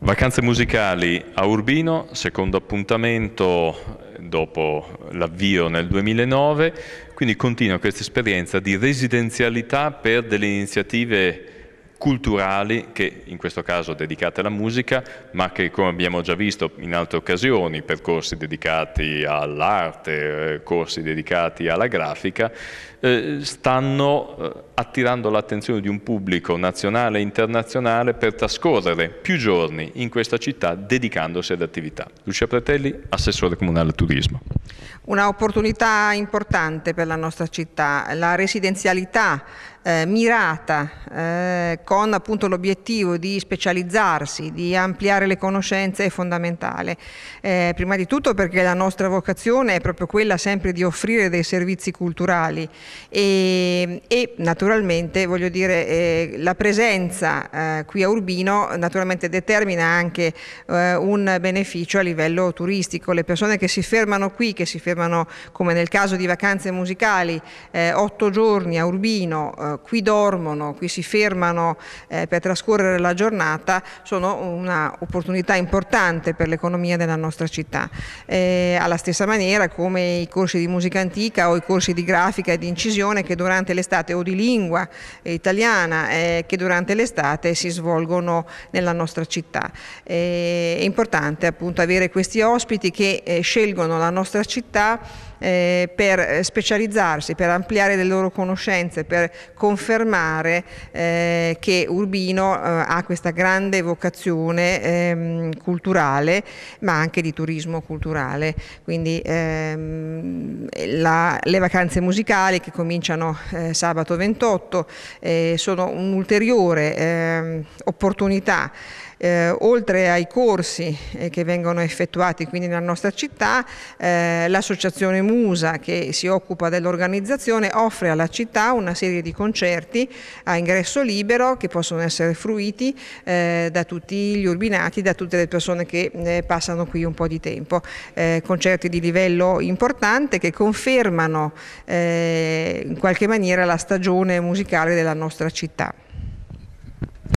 Vacanze musicali a Urbino, secondo appuntamento dopo l'avvio nel 2009, quindi continua questa esperienza di residenzialità per delle iniziative culturali, che in questo caso dedicate alla musica, ma che come abbiamo già visto in altre occasioni, percorsi dedicati all'arte, eh, corsi dedicati alla grafica, eh, stanno eh, attirando l'attenzione di un pubblico nazionale e internazionale per trascorrere più giorni in questa città dedicandosi ad attività. Lucia Pretelli, assessore comunale al turismo. Una opportunità importante per la nostra città, la residenzialità eh, mirata eh, con appunto l'obiettivo di specializzarsi, di ampliare le conoscenze è fondamentale. Eh, prima di tutto perché la nostra vocazione è proprio quella sempre di offrire dei servizi culturali e, e naturalmente voglio dire eh, la presenza eh, qui a Urbino naturalmente determina anche eh, un beneficio a livello turistico. Le persone che si fermano qui, che si fermano come nel caso di vacanze musicali, otto giorni a Urbino qui dormono, qui si fermano eh, per trascorrere la giornata, sono un'opportunità importante per l'economia della nostra città. Eh, alla stessa maniera come i corsi di musica antica o i corsi di grafica e di incisione che durante l'estate o di lingua eh, italiana eh, che durante l'estate si svolgono nella nostra città. è importante appunto avere questi ospiti che scelgono la nostra città eh, per specializzarsi, per ampliare le loro conoscenze, per confermare eh, che Urbino eh, ha questa grande vocazione ehm, culturale, ma anche di turismo culturale. Quindi ehm, la, le vacanze musicali che cominciano eh, sabato 28 eh, sono un'ulteriore ehm, opportunità eh, oltre ai corsi eh, che vengono effettuati quindi nella nostra città, eh, l'associazione Musa che si occupa dell'organizzazione offre alla città una serie di concerti a ingresso libero che possono essere fruiti eh, da tutti gli urbinati, da tutte le persone che eh, passano qui un po' di tempo. Eh, concerti di livello importante che confermano in qualche maniera la stagione musicale della nostra città.